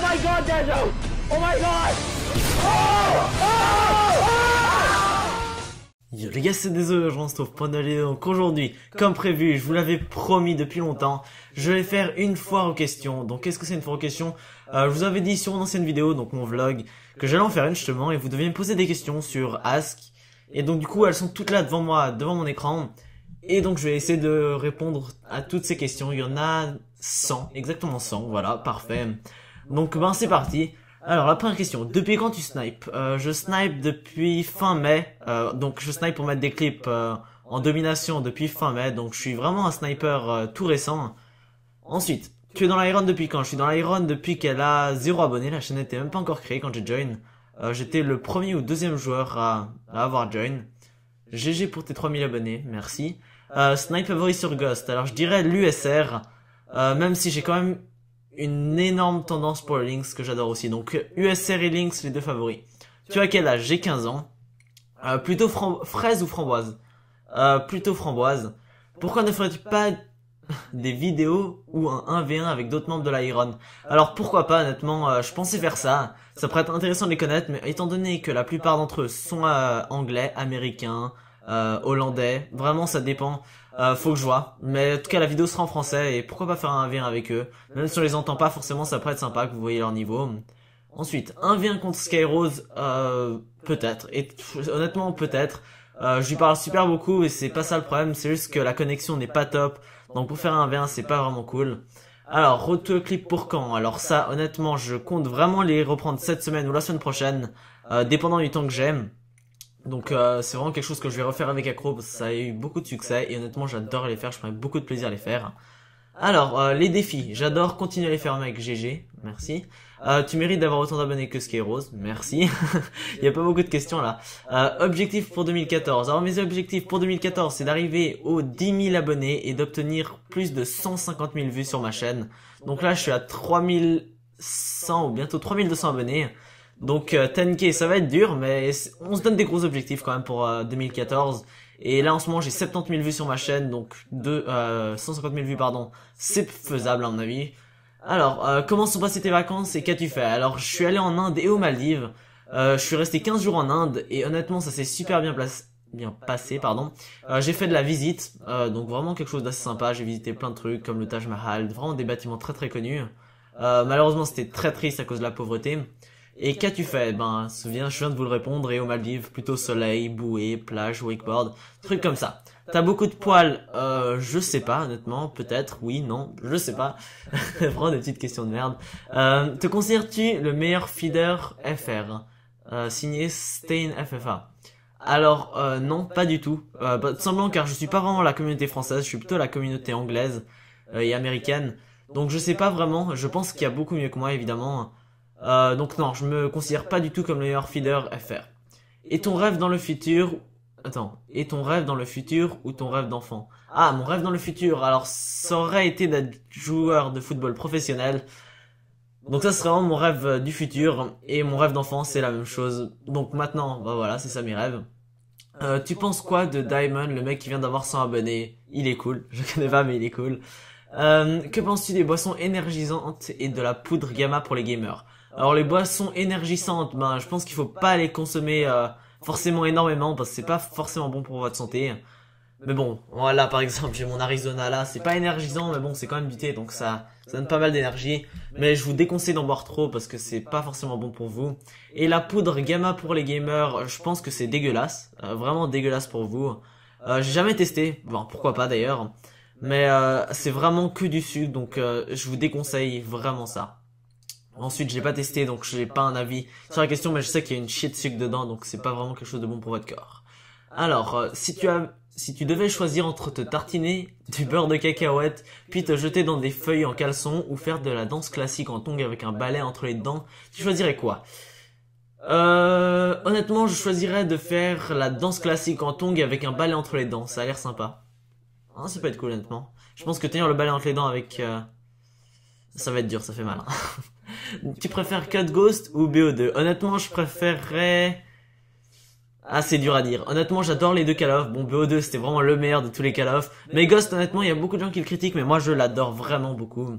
Oh my god, Dejo! Oh my god! Oh oh Yo oh. les gars, c'est désolé, je se retrouve pour aller donc aujourd'hui, comme prévu, je vous l'avais promis depuis longtemps, je vais faire une foire aux questions. Donc qu'est-ce que c'est une foire aux questions euh, Je vous avais dit sur une ancienne vidéo, donc mon vlog, que j'allais en faire une justement, et vous deviez me poser des questions sur Ask. Et donc du coup, elles sont toutes là devant moi, devant mon écran. Et donc je vais essayer de répondre à toutes ces questions. Il y en a 100, exactement 100, voilà, parfait. Donc ben c'est parti. Alors la première question, depuis quand tu snipes euh, Je snipe depuis fin mai, euh, donc je snipe pour mettre des clips euh, en domination depuis fin mai, donc je suis vraiment un sniper tout récent. Ensuite, tu es dans l'Iron depuis quand Je suis dans l'Iron depuis qu'elle a 0 abonnés, la chaîne n'était même pas encore créée quand j'ai join. J'étais le premier ou deuxième joueur à, avoir join. GG pour tes 3000 abonnés, merci. snipe favori sur Ghost, alors je dirais l'USR, même si j'ai quand même une énorme tendance pour Lynx que j'adore aussi. Donc USR et Lynx, les deux favoris. Tu as quel âge J'ai 15 ans. Euh, plutôt fraise ou framboise euh, Plutôt framboise. Pourquoi ne ferais-tu pas des vidéos ou un 1v1 avec d'autres membres de l'Iron Alors pourquoi pas, honnêtement, euh, je pensais faire ça. Ça pourrait être intéressant de les connaître, mais étant donné que la plupart d'entre eux sont anglais, américains, hollandais, vraiment ça dépend. Euh, faut que je vois. Mais en tout cas, la vidéo sera en français et pourquoi pas faire un 1v1 avec eux. Même si on les entend pas forcément, ça pourrait être sympa que vous voyez leur niveau. Ensuite, un v 1 contre Skyrose, euh, peut-être. Et honnêtement, peut-être. Euh, je lui parle super beaucoup et c'est pas ça le problème, c'est juste que la connexion n'est pas top. Donc pour faire un 1v1, c'est pas vraiment cool. Alors, retour clip pour quand Alors ça, honnêtement, je compte vraiment les reprendre cette semaine ou la semaine prochaine, euh, dépendant du temps que j'aime. Donc euh, c'est vraiment quelque chose que je vais refaire avec Acro parce que ça a eu beaucoup de succès et honnêtement j'adore les faire, je prends beaucoup de plaisir à les faire. Alors, euh, les défis, j'adore continuer à les faire avec GG, merci. Euh, tu mérites d'avoir autant d'abonnés que Skyros, merci. Il n'y a pas beaucoup de questions là. Euh, objectif pour 2014. Alors mes objectifs pour 2014, c'est d'arriver aux 10 000 abonnés et d'obtenir plus de 150 000 vues sur ma chaîne. Donc là, je suis à 3100 ou bientôt 3200 abonnés. Donc 10K, euh, ça va être dur, mais on se donne des gros objectifs quand même pour 2014. Euh, et là en ce moment j'ai 70 000 vues sur ma chaîne, donc de, euh, 150 000 vues pardon, c'est faisable à mon avis. Alors euh, comment sont passées tes vacances et qu'as-tu fait Alors je suis allé en Inde et aux Maldives. je suis resté 15 jours en Inde et honnêtement ça s'est super bien placé bien passé pardon j'ai fait de la visite donc vraiment quelque chose d'assez sympa j'ai visité plein de trucs comme le Taj Mahal vraiment des bâtiments très très connus malheureusement c'était très triste à cause de la pauvreté et qu'as-tu fait Ben, souviens, je viens de vous le répondre, et aux Maldives, plutôt soleil, bouée, plage, wakeboard, truc comme ça. T'as beaucoup de poils euh, Je sais pas, honnêtement, peut-être, oui, non, je sais pas. Vraiment des petites questions de merde. Euh, te considères-tu le meilleur feeder FR euh, Signé Stain FFA. Alors, euh, non, pas du tout. Euh, bah, semblant car je suis pas vraiment la communauté française, je suis plutôt la communauté anglaise et américaine. Donc je sais pas vraiment, je pense qu'il y a beaucoup mieux que moi, évidemment. Euh, donc non, je me considère pas du tout comme le meilleur feeder FR. Et ton rêve dans le futur Attends, et ton rêve dans le futur ou ton rêve d'enfant Ah, mon rêve dans le futur, alors ça aurait été d'être joueur de football professionnel. Donc ça serait vraiment mon rêve euh, du futur et mon rêve d'enfant c'est la même chose. Donc maintenant, bah voilà, c'est ça mes rêves. Euh, tu penses quoi de Diamond, le mec qui vient d'avoir 100 abonnés Il est cool, je connais pas mais il est cool. Euh, que penses-tu des boissons énergisantes et de la poudre gamma pour les gamers alors les boissons énergisantes, ben, je pense qu'il ne faut pas les consommer euh, forcément énormément parce que c'est pas forcément bon pour votre santé. Mais bon, voilà par exemple, j'ai mon Arizona là, c'est pas énergisant mais bon, c'est quand même du donc ça ça donne pas mal d'énergie, mais je vous déconseille d'en boire trop parce que c'est pas forcément bon pour vous. Et la poudre gamma pour les gamers, je pense que c'est dégueulasse, euh, vraiment dégueulasse pour vous. Euh, j'ai jamais testé, bon pourquoi pas d'ailleurs, mais euh, c'est vraiment que du sucre donc je vous déconseille vraiment ça. Ensuite, j'ai pas testé, donc j'ai pas un avis sur la question, mais je sais qu'il y a une chier de sucre dedans, donc c'est pas vraiment quelque chose de bon pour votre corps. Alors, euh, si tu as, si tu devais choisir entre te tartiner du beurre de cacahuète, puis te jeter dans des feuilles en caleçon, ou faire de la danse classique en tongue avec un balai entre les dents, tu choisirais quoi? Euh, honnêtement, je choisirais de faire la danse classique en tongue avec un balai entre les dents. Ça a l'air sympa. ça hein, peut être cool, honnêtement. Je pense que tenir le balai entre les dents avec... Euh, ça va être dur, ça fait mal. Hein. Tu préfères Code Ghost ou BO2 Honnêtement, je préférerais... Ah, c'est dur à dire. Honnêtement, j'adore les deux Call of. Bon, BO2, c'était vraiment le meilleur de tous les Call of. Mais Ghost, honnêtement, il y a beaucoup de gens qui le critiquent, mais moi, je l'adore vraiment beaucoup.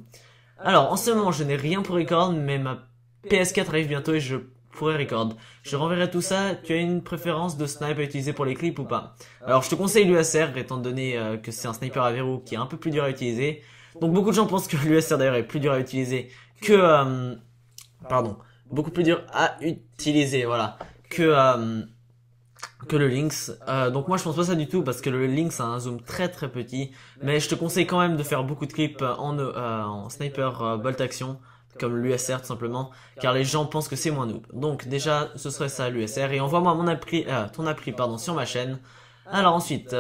Alors, en ce moment, je n'ai rien pour record, mais ma PS4 arrive bientôt et je pourrais record. Je renverrai tout ça. Tu as une préférence de snipe à utiliser pour les clips ou pas Alors, je te conseille l'USR, étant donné euh, que c'est un sniper à verrou qui est un peu plus dur à utiliser. Donc, beaucoup de gens pensent que l'USR, d'ailleurs, est plus dur à utiliser que euh, pardon, beaucoup plus dur à utiliser, voilà, que euh, que le Lynx. Euh, donc moi je pense pas ça du tout parce que le Lynx a un zoom très très petit, mais je te conseille quand même de faire beaucoup de clips en, sniper bolt action comme l'USR tout simplement, car les gens pensent que c'est moins noob. Donc déjà ce serait ça l'USR et envoie-moi mon appli, ton appli pardon sur ma chaîne. Alors ensuite,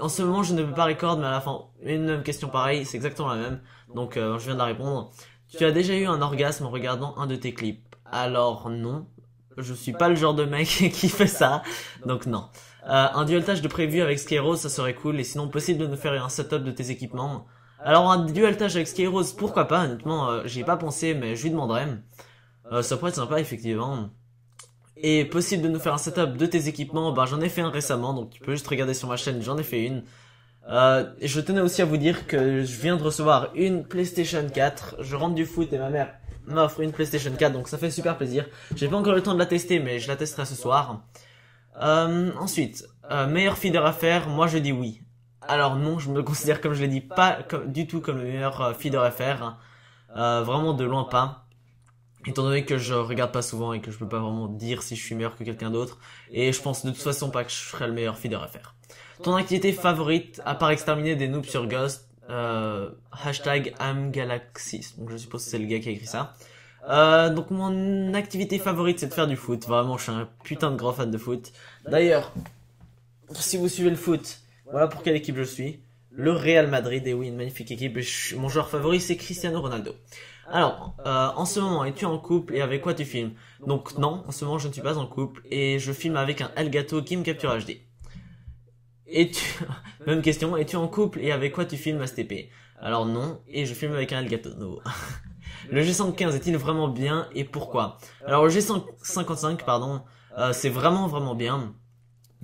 en ce moment je ne peux pas record, mais à la fin, une question pareille, c'est exactement la même, donc je viens de la répondre. Tu as déjà eu un orgasme en regardant un de tes clips Alors non, je suis pas le genre de mec qui fait ça, donc non. Euh, un dueltage de prévu avec Skyros, ça serait cool, et sinon possible de nous faire un setup de tes équipements. Alors un dueltage avec Skyros, pourquoi pas, honnêtement, euh, j'y ai pas pensé, mais je lui demanderai. Euh, ça pourrait être sympa, effectivement. Et possible de nous faire un setup de tes équipements, bah j'en ai fait un récemment, donc tu peux juste regarder sur ma chaîne, j'en ai fait une. Euh, je tenais aussi à vous dire que je viens de recevoir une PlayStation 4. Je rentre du foot et ma mère m'offre une PlayStation 4, donc ça fait super plaisir. J'ai pas encore le temps de la tester, mais je la testerai ce soir. Euh, ensuite, euh, meilleur feeder à faire, moi je dis oui. Alors non, je me considère comme je l'ai dit pas du tout comme le meilleur feeder à faire. vraiment de loin pas. Étant donné que je regarde pas souvent et que je peux pas vraiment dire si je suis meilleur que quelqu'un d'autre. Et je pense de toute façon pas que je serai le meilleur feeder à faire. Ton activité favorite, à part exterminer des noobs sur Ghost, euh, hashtag AmGalaxis. Donc je suppose que c'est le gars qui a écrit ça. Euh, donc mon activité favorite c'est de faire du foot. Vraiment, je suis un putain de grand fan de foot. D'ailleurs, si vous suivez le foot, voilà pour quelle équipe je suis. Le Real Madrid, et oui, une magnifique équipe. mon joueur favori c'est Cristiano Ronaldo. Alors, euh, en ce moment, es-tu en couple et avec quoi tu filmes Donc non, en ce moment je ne suis pas en couple et je filme avec un Elgato me Capture HD. Et tu... Même question, es-tu en couple et avec quoi tu filmes STP Alors non, et je filme avec un Elgato nouveau le G115 est-il vraiment bien et pourquoi Alors le G155, pardon, euh, c'est vraiment vraiment bien.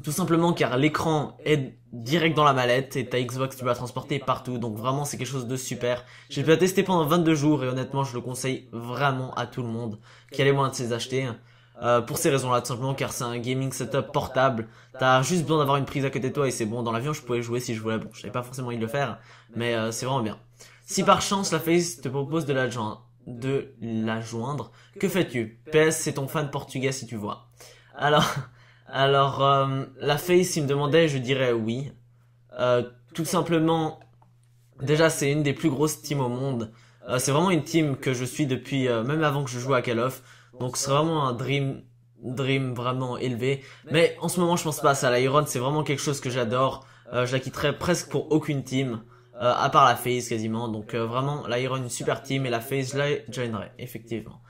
Tout simplement car l'écran est direct dans la mallette et ta Xbox tu peux la transporter partout, donc vraiment c'est quelque chose de super. J'ai pu la tester pendant 22 jours et honnêtement je le conseille vraiment à tout le monde qui a moins de ses acheter. Euh, pour ces raisons-là, tout simplement car c'est un gaming setup portable. T'as juste besoin d'avoir une prise à côté de toi et c'est bon. Dans l'avion, je pouvais jouer si je voulais. Bon, je pas forcément envie de le faire, mais euh, c'est vraiment bien. Si par chance la Face te propose de la, de la joindre, que fais-tu PS, c'est ton fan portugais si tu vois. Alors, alors euh, la Face, s'il me demandait, je dirais oui. tout simplement, déjà c'est une des plus grosses teams au monde. c'est vraiment une team que je suis depuis même avant que je joue à Call of. Donc c'est vraiment un dream dream vraiment élevé. Mais en ce moment, je pense pas à ça. L'Iron, c'est vraiment quelque chose que j'adore. Euh, je la quitterais presque pour aucune team, euh, à part la Phase quasiment. Donc euh, vraiment, l'Iron, une super team et la je la joinerai, effectivement.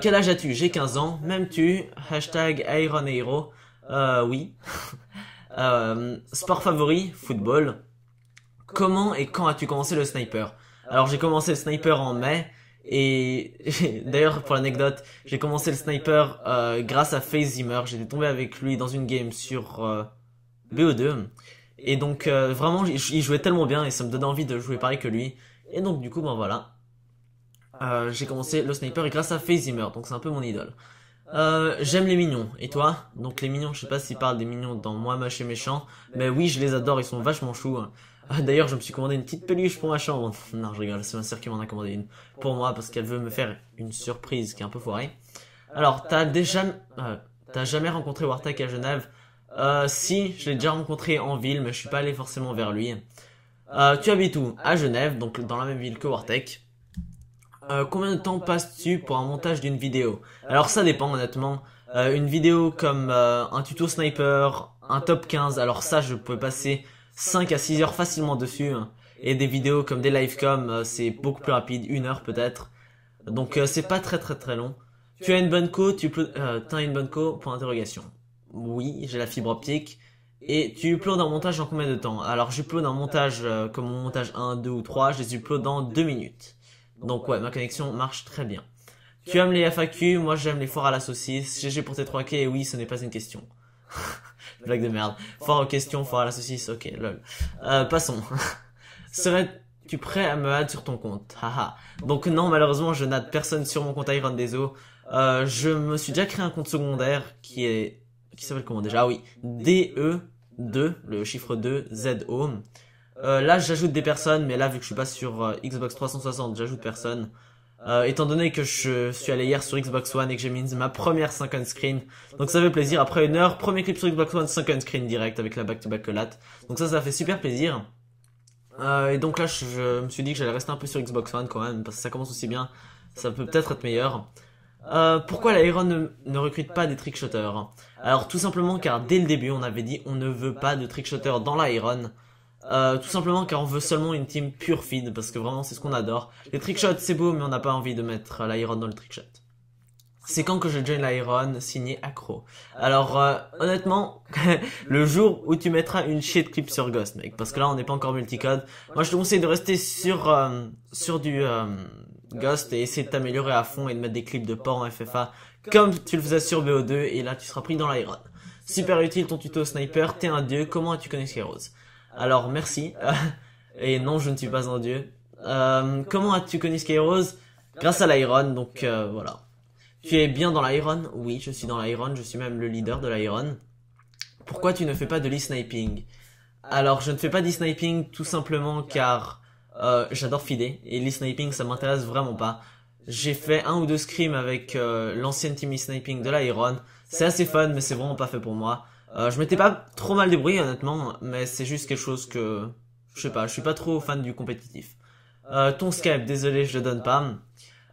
quel âge as-tu J'ai 15 ans. Même tu Hashtag IronHero oui. sport favori Football. Comment et quand as-tu commencé le sniper Alors j'ai commencé le sniper en mai. Et d'ailleurs, pour l'anecdote, j'ai commencé le sniper euh, grâce à Faze J'étais tombé avec lui dans une game sur BO2. Euh, et donc, euh, vraiment, il jouait tellement bien et ça me donnait envie de jouer pareil que lui. Et donc, du coup, ben voilà. j'ai commencé le sniper grâce à Faze donc c'est un peu mon idole. J'aime les mignons, et toi Donc les mignons, je sais pas s'ils parlent des mignons dans Moi, Mâché Méchant, mais oui, je les adore, ils sont vachement choux. Hein. Ah, d'ailleurs, je me suis commandé une petite peluche pour ma chambre. Non, je rigole, c'est ma soeur qui m'en a commandé une pour moi parce qu'elle veut me faire une surprise qui est un peu foirée. Alors, t'as déjà, euh, t'as jamais rencontré Wartek à Genève euh, Si, je l'ai déjà rencontré en ville, mais je suis pas allé forcément vers lui. Euh, tu habites où À Genève, donc dans la même ville que Wartek. Euh, combien de temps passes-tu pour un montage d'une vidéo Alors ça dépend honnêtement. Euh, une vidéo comme euh, un tuto sniper, un top 15, alors ça je peux passer 5 à 6 heures facilement dessus. Hein. Et des vidéos comme des livecom com euh, c'est beaucoup plus rapide, une heure peut-être. Donc euh, c'est pas très très très long. Tu as une bonne co, tu euh, as une bonne co, point interrogation. Oui, j'ai la fibre optique. Et tu uploads un montage en combien de temps Alors j'upload un montage euh, comme mon montage 1, 2 ou 3, je les upload dans 2 minutes. Donc ouais, ma connexion marche très bien. Tu aimes les FAQ, moi j'aime les foires à la saucisse, GG pour tes 3K, et oui, ce n'est pas une question. Blague de merde. Fort aux questions, fort à la saucisse, ok, lol. Euh, passons. Serais-tu prêt à me hâte sur ton compte Haha. Donc non, malheureusement, je n'hâte personne sur mon compte Iron Deso. Euh, je me suis déjà créé un compte secondaire qui est... Qui s'appelle comment déjà Ah oui, e DE2, le chiffre 2, ZO. Euh, là, j'ajoute des personnes, mais là, vu que je suis pas sur euh, Xbox 360, j'ajoute personne. Euh, étant donné que je suis allé hier sur Xbox One et que j'ai mis ma première 5 screen, donc ça fait plaisir. Après une heure, premier clip sur Xbox One, 5 screen direct avec la back-to-back collate. Donc ça, ça fait super plaisir. Euh, et donc là, je, me suis dit que j'allais rester un peu sur Xbox One quand même, parce que ça commence aussi bien, ça peut peut-être être meilleur. Euh, pourquoi l'Iron ne, ne recrute pas des trickshotters Alors tout simplement car dès le début, on avait dit on ne veut pas de trickshotters dans l'Iron. Euh, tout simplement car on veut seulement une team pure feed parce que vraiment c'est ce qu'on adore. Les trickshots c'est beau mais on n'a pas envie de mettre euh, l'iron dans le trickshot. C'est quand que je join l'iron signé accro. Alors euh, honnêtement, le jour où tu mettras une shit clip sur Ghost mec parce que là on n'est pas encore multicode. Moi je te conseille de rester sur sur du Ghost et essayer de t'améliorer à fond et de mettre des clips de port en FFA comme tu le faisais sur BO2 et là tu seras pris dans l'iron. Super utile ton tuto sniper, t'es un dieu, comment as-tu connu rose alors merci. Et non, je ne suis pas un dieu. Euh, comment as-tu connu Skyrose Grâce à l'Iron, donc euh, voilà. Tu es bien dans l'Iron Oui, je suis dans l'Iron, je suis même le leader de l'Iron. Pourquoi tu ne fais pas de l'e-sniping Alors, je ne fais pas d'e-sniping tout simplement car euh, j'adore fider et l'e-sniping ça m'intéresse vraiment pas. J'ai fait un ou deux scrims avec euh, l'ancienne team e-sniping de l'Iron. C'est assez fun, mais c'est vraiment pas fait pour moi. Euh, je m'étais pas trop mal débrouillé honnêtement, mais c'est juste quelque chose que je sais pas, je suis pas trop fan du compétitif. Euh, ton Skype, désolé, je le donne pas.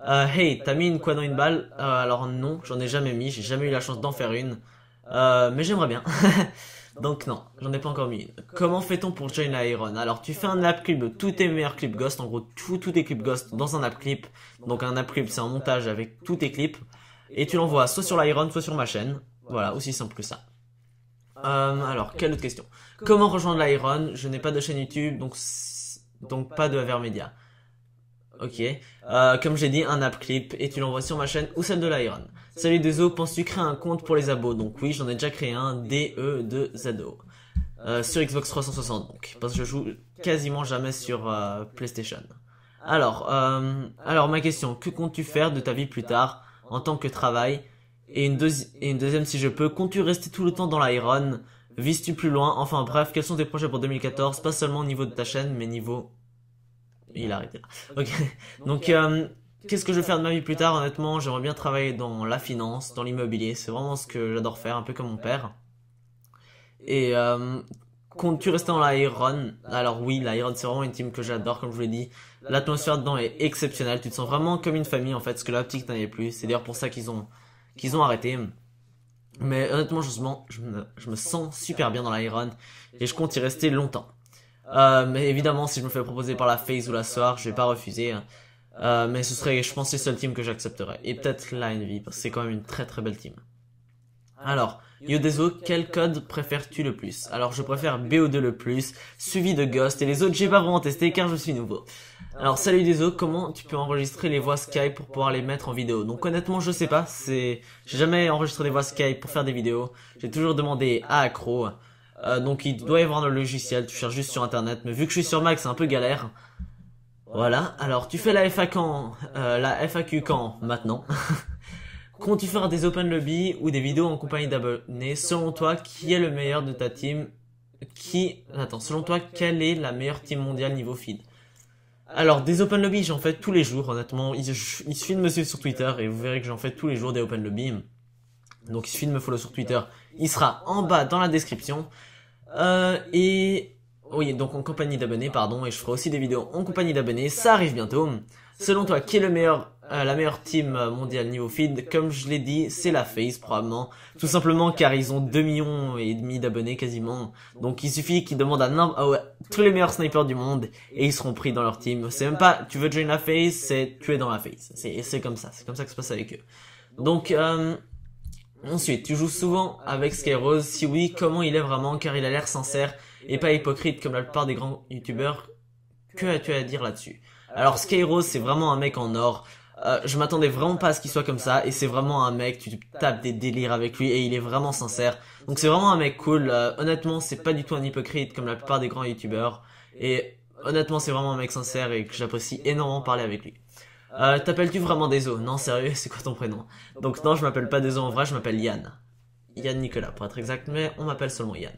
Euh, hey, t'as mis une quoi dans une balle euh, Alors non, j'en ai jamais mis, j'ai jamais eu la chance d'en faire une, euh, mais j'aimerais bien. Donc non, j'en ai pas encore mis Comment fait-on pour join l'Iron Iron Alors tu fais un app clip de tous tes meilleurs clips Ghost, en gros tous tout tes clips Ghost dans un app clip. Donc un app clip c'est un montage avec tous tes clips. Et tu l'envoies soit sur l'Iron, soit sur ma chaîne. Voilà, aussi simple que ça. Euh, alors, quelle autre question Comment rejoindre l'Iron Je n'ai pas de chaîne YouTube, donc, donc pas de Avermedia. Ok. Euh, comme j'ai dit, un app clip et tu l'envoies sur ma chaîne ou celle de l'Iron. Salut Dezo, penses-tu créer un compte pour les abos Donc oui, j'en ai déjà créé un, e DE2ZO. Euh, sur Xbox 360 donc, parce que je joue quasiment jamais sur euh, PlayStation. Alors, alors ma question, que comptes-tu faire de ta vie plus tard en tant que travail et une, et une deuxième si je peux, comptes-tu rester tout le temps dans l'Iron Vises-tu plus loin Enfin bref, quels sont tes projets pour 2014 Pas seulement au niveau de ta chaîne, mais niveau... Il a arrêté là. Ok. Donc, euh, euh qu'est-ce que je vais faire de ma vie plus tard Honnêtement, j'aimerais bien travailler dans la finance, dans l'immobilier. C'est vraiment ce que j'adore faire, un peu comme mon père. Et euh, comptes-tu rester dans l'Iron Alors oui, l'Iron, c'est vraiment une team que j'adore, comme je vous l'ai dit. L'atmosphère dedans est exceptionnelle. Tu te sens vraiment comme une famille, en fait, ce que la n'avait plus. C'est d'ailleurs pour ça qu'ils ont qu'ils ont arrêté. Mais honnêtement, je me, je me sens super bien dans l'Iron et je compte y rester longtemps. Euh, mais évidemment, si je me fais proposer par la FaZe ou la SOAR, je vais pas refuser. Hein. Euh, mais ce serait, je pense, le seul team que j'accepterais. Et peut-être la parce que c'est quand même une très très belle team. Alors, Yodeso, quel code préfères-tu le plus Alors, je préfère BO2 le plus, suivi de Ghost, et les autres, j'ai pas vraiment testé car je suis nouveau. Ah, alors salut autres, comment tu peux enregistrer les voix Skype pour pouvoir les mettre en vidéo Donc honnêtement je sais pas, c'est j'ai jamais enregistré des voix Skype pour faire des vidéos. J'ai toujours demandé à Accro. Euh, donc il doit y avoir le logiciel, tu cherches juste sur internet, mais vu que je suis sur Mac c'est un peu galère. Voilà, alors tu fais la FA quand euh, La FAQ quand Maintenant. quand tu feras des open lobby ou des vidéos en compagnie d'abonnés, selon toi, qui est le meilleur de ta team Qui... Attends, selon toi, quelle est la meilleure team mondiale niveau feed alors des open lobby, j'en fais tous les jours, honnêtement. Il, je, de me suivre sur Twitter et vous verrez que j'en fais tous les jours des open lobby. Donc il suffit de me follow sur Twitter. Il sera en bas dans la description. Euh, et oui, donc en compagnie d'abonnés, pardon. Et je ferai aussi des vidéos en compagnie d'abonnés. Ça arrive bientôt. Selon toi, qui est le meilleur euh, la meilleure team mondiale niveau feed, comme je l'ai dit, c'est la Face probablement. Tout simplement car ils ont 2 millions et demi d'abonnés quasiment. Donc il suffit qu'ils demandent à, tous les meilleurs snipers du monde et ils seront pris dans leur team. C'est même pas tu veux join la Face, c'est tu es dans la Face. C'est c'est comme ça, c'est comme ça que ça se passe avec eux. Donc euh, Ensuite, tu joues souvent avec Skyrose Si oui, comment il est vraiment Car il a l'air sincère et pas hypocrite comme la plupart des grands youtubeurs. Que as-tu à dire là-dessus Alors Skyrose c'est vraiment un mec en or. Euh, je m'attendais vraiment pas à ce qu'il soit comme ça et c'est vraiment un mec, tu tapes des délires avec lui et il est vraiment sincère. Donc c'est vraiment un mec cool. Euh, honnêtement, c'est pas du tout un hypocrite comme la plupart des grands youtubeurs et honnêtement, c'est vraiment un mec sincère et que j'apprécie énormément parler avec lui. Euh, T'appelles-tu vraiment Deso Non, sérieux, c'est quoi ton prénom Donc non, je m'appelle pas Deso en vrai, je m'appelle Yann. Yann Nicolas pour être exact, mais on m'appelle seulement Yann.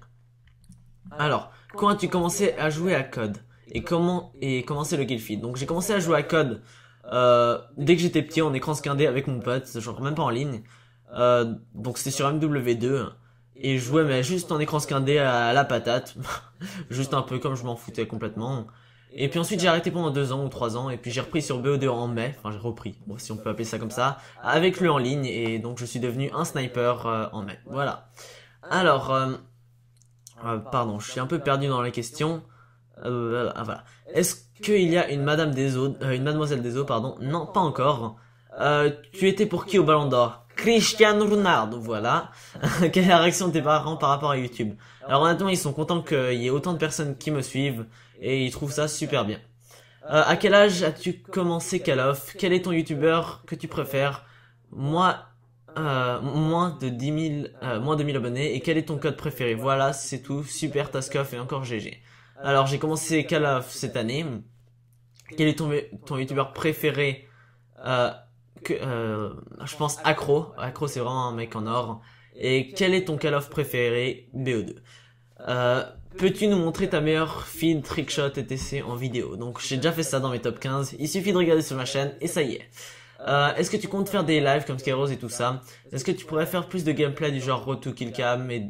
Alors, quand as-tu commencé à jouer à Code et comment et commencé le Feed Donc j'ai commencé à jouer à Code euh, dès que j'étais petit, en écran scindé avec mon pote, genre même pas en ligne. Euh, donc c'était sur MW2 et je jouais mais juste en écran scindé à la patate, juste un peu comme je m'en foutais complètement. Et puis ensuite j'ai arrêté pendant deux ans ou trois ans et puis j'ai repris sur BO2 en mai, enfin j'ai repris, si on peut appeler ça comme ça, avec lui en ligne et donc je suis devenu un sniper euh, en mai. Voilà. Alors, euh, euh, pardon, je suis un peu perdu dans la question. Ah, bah, bah, bah, voilà. Est-ce qu'il y a une Madame des eaux, euh, une Mademoiselle des eaux, pardon Non, pas encore. Euh, tu étais pour qui au Ballon d'Or Cristiano Ronaldo, voilà. Quelle est la réaction de tes parents par rapport à YouTube Alors honnêtement, ils sont contents qu'il y ait autant de personnes qui me suivent et ils trouvent ça super bien. Euh, à quel âge as-tu commencé Call Quel est ton YouTuber que tu préfères Moi, moins de 10 000, moins de 1000 abonnés et quel est ton code préféré Voilà, c'est tout. Super Taskoff et encore GG. Alors j'ai commencé Call Calaf cette année. Quel est ton, ton youtubeur préféré euh, que, euh, Je pense Acro. Acro c'est vraiment un mec en or. Et quel est ton Call of préféré BO2 euh, Peux-tu nous montrer ta meilleure feed, trickshot et TC en vidéo Donc j'ai déjà fait ça dans mes top 15. Il suffit de regarder sur ma chaîne et ça y est. Est-ce que tu comptes faire des lives comme Skyros et tout ça Est-ce que tu pourrais faire plus de gameplay du genre Road to et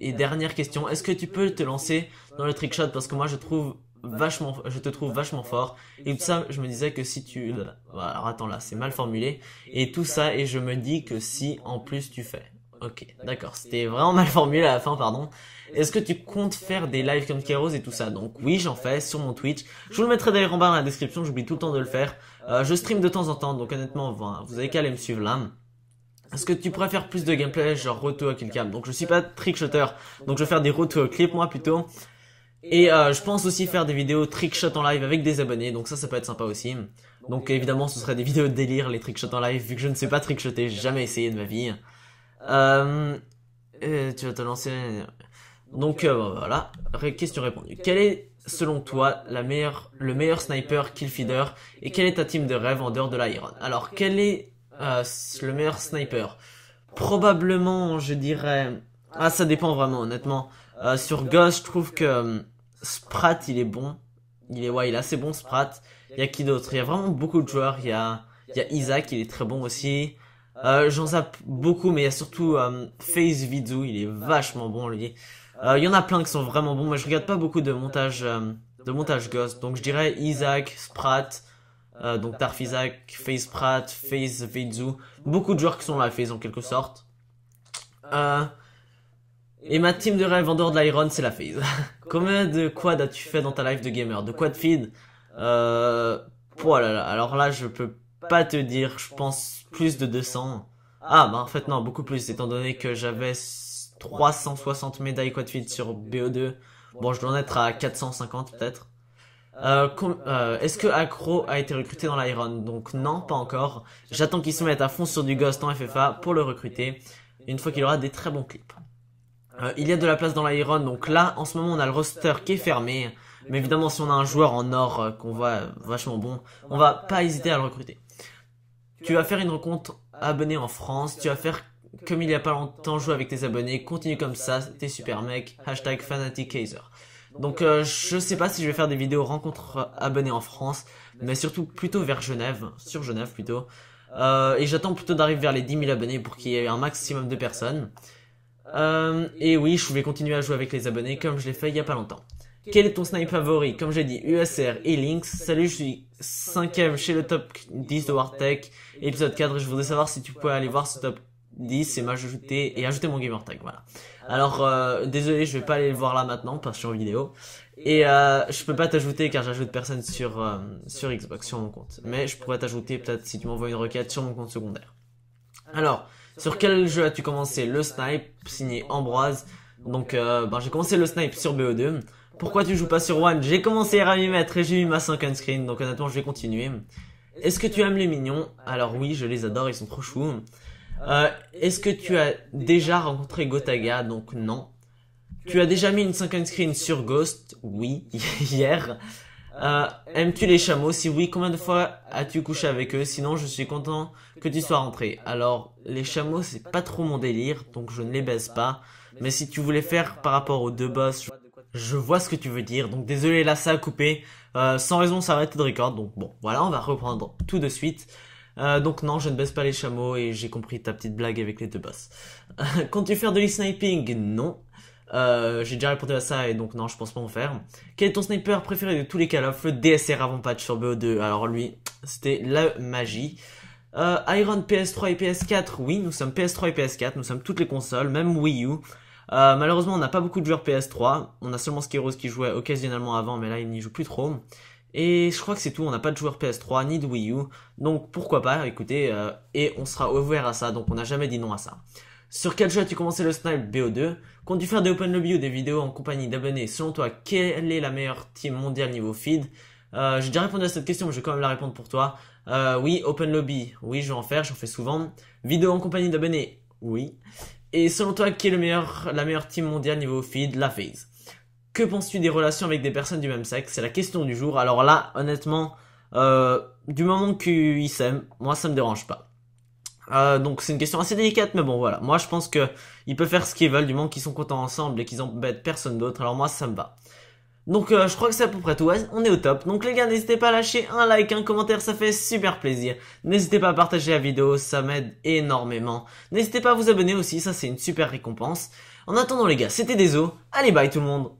et dernière question, est-ce que tu peux te lancer dans le trickshot Parce que moi, je trouve vachement, je te trouve vachement fort. Et tout ça, je me disais que si tu, alors attends là, c'est mal formulé. Et tout ça, et je me dis que si en plus tu fais. Ok, d'accord. C'était vraiment mal formulé à la fin, pardon. Est-ce que tu comptes faire des lives comme Kairos et tout ça Donc oui, j'en fais sur mon Twitch. Je vous le mettrai d'ailleurs en bas dans la description, j'oublie tout le temps de le faire. Euh, je stream de temps en temps, donc honnêtement, vous avez qu'à aller me suivre là. Est-ce que tu préfères plus de gameplay, genre roto à killcam Donc je suis pas trickshotter, donc je vais faire des roto clips moi plutôt. Et euh, je pense aussi faire des vidéos trickshot en live avec des abonnés, donc ça, ça peut être sympa aussi. Donc évidemment, ce serait des vidéos de délire, les trickshots en live, vu que je ne sais pas trickshoter, j'ai jamais essayé de ma vie. Euh, euh, tu vas te lancer... Donc euh, voilà, question répondue. Quel est, selon toi, la meilleure, le meilleur sniper kill feeder et quelle est ta team de rêve en dehors de l'Iron Alors, quel est euh, le meilleur sniper. Probablement, je dirais... Ah, ça dépend vraiment, honnêtement. Euh, sur Ghost, je trouve que euh, Sprat, il est bon. Il est, ouais, il est assez bon, Sprat. Il y a qui d'autre Il y a vraiment beaucoup de joueurs. Il y a, il y a Isaac, il est très bon aussi. Euh, j'en zappe beaucoup, mais il y a surtout euh, Face Vidou, il est vachement bon, lui. il y en a plein qui sont vraiment bons, mais je regarde pas beaucoup de montage, de montage Ghost. Donc je dirais Isaac, Sprat, euh, donc Tarfizak, FaZe Pratt, FaZe beaucoup de joueurs qui sont là FaZe en quelque sorte. Euh, et ma team de rêve en dehors de l'Iron, c'est la phase. Combien euh, de quad as-tu fait dans ta life de gamer De quad feed euh, Voilà, alors là je peux pas te dire, je pense plus de 200. Ah bah en fait non, beaucoup plus, étant donné que j'avais 360 médailles quad feed sur BO2. Bon, je dois en être à 450 peut-être. Euh, euh, Est-ce que Acro a été recruté dans l'Iron Donc non, pas encore. J'attends qu'il se mette à fond sur du Ghost en FFA pour le recruter, une fois qu'il aura des très bons clips. Euh, il y a de la place dans l'Iron, donc là, en ce moment, on a le roster qui est fermé. Mais évidemment, si on a un joueur en or euh, qu'on voit vachement bon, on va pas hésiter à le recruter. Tu vas faire une rencontre abonnée en France, tu vas faire comme il y a pas longtemps jouer avec tes abonnés, continue comme ça, t'es super mec, hashtag fanatic donc euh, je sais pas si je vais faire des vidéos rencontres euh, abonnés en France, mais surtout plutôt vers Genève, sur Genève plutôt. Euh, et j'attends plutôt d'arriver vers les 10 000 abonnés pour qu'il y ait un maximum de personnes. Euh, et oui, je vais continuer à jouer avec les abonnés comme je l'ai fait il y a pas longtemps. Quel est ton snipe favori Comme j'ai dit, USR et Lynx. Salut, je suis 5 chez le top 10 de Wartech, épisode 4, et je voudrais savoir si tu peux aller voir ce top 10 et m'ajouter et ajouter mon Gamer tag voilà alors euh, désolé je vais pas aller le voir là maintenant parce que je suis en vidéo et euh, je peux pas t'ajouter car j'ajoute personne sur euh, sur Xbox sur mon compte mais je pourrais t'ajouter peut-être si tu m'envoies une requête sur mon compte secondaire alors sur quel jeu as-tu commencé le snipe signé Ambroise donc ben j'ai commencé le snipe sur BO2 pourquoi tu joues pas sur One j'ai commencé à m'y mettre et j'ai eu ma 5 screen donc honnêtement je vais continuer est-ce que tu aimes les mignons alors oui je les adore ils sont trop choux euh, est-ce que tu as déjà rencontré Gotaga Donc non. Tu as déjà mis une second screen sur Ghost Oui, hier. Euh, aimes-tu les chameaux Si oui, combien de fois as-tu couché avec eux Sinon, je suis content que tu sois rentré. Alors, les chameaux, c'est pas trop mon délire, donc je ne les baise pas. Mais si tu voulais faire par rapport aux deux boss, je vois ce que tu veux dire. Donc désolé, là, ça a coupé. Euh, sans raison, ça a de record. Donc bon, voilà, on va reprendre tout de suite. Euh, donc non, je ne baisse pas les chameaux et j'ai compris ta petite blague avec les deux boss. Comptes-tu fais de l'e-sniping Non. Euh, j'ai déjà répondu à ça et donc non, je pense pas en faire. Quel est ton sniper préféré de tous les Call of Le DSR avant patch sur BO2. Alors lui, c'était la magie. Euh, Iron PS3 et PS4, oui, nous sommes PS3 et PS4, nous sommes toutes les consoles, même Wii U. Euh, malheureusement, on n'a pas beaucoup de joueurs PS3. On a seulement Skyros qui jouait occasionnellement avant, mais là, il n'y joue plus trop. Et je crois que c'est tout, on n'a pas de joueur PS3 ni de Wii U, donc pourquoi pas, écoutez, euh, et on sera ouvert à ça, donc on n'a jamais dit non à ça. Sur quel jeu as-tu commencé le snipe BO2 Quand tu faire des open lobby ou des vidéos en compagnie d'abonnés Selon toi, quelle est la meilleure team mondiale niveau feed euh, J'ai déjà répondu à cette question, mais je vais quand même la répondre pour toi. Euh, oui, open lobby, oui, je vais en faire, j'en fais souvent. Vidéo en compagnie d'abonnés, oui. Et selon toi, qui est le meilleur, la meilleure team mondiale niveau feed La phase. Que penses-tu des relations avec des personnes du même sexe C'est la question du jour. Alors là, honnêtement, euh, du moment qu'ils s'aiment, moi ça me dérange pas. Euh, donc c'est une question assez délicate, mais bon voilà. Moi je pense que ils peuvent faire ce qu'ils veulent du moment qu'ils sont contents ensemble et qu'ils embêtent personne d'autre. Alors moi ça me va. Donc euh, je crois que c'est à peu près tout. On est au top. Donc les gars, n'hésitez pas à lâcher un like, un commentaire, ça fait super plaisir. N'hésitez pas à partager la vidéo, ça m'aide énormément. N'hésitez pas à vous abonner aussi, ça c'est une super récompense. En attendant les gars, c'était Deso. Allez bye tout le monde.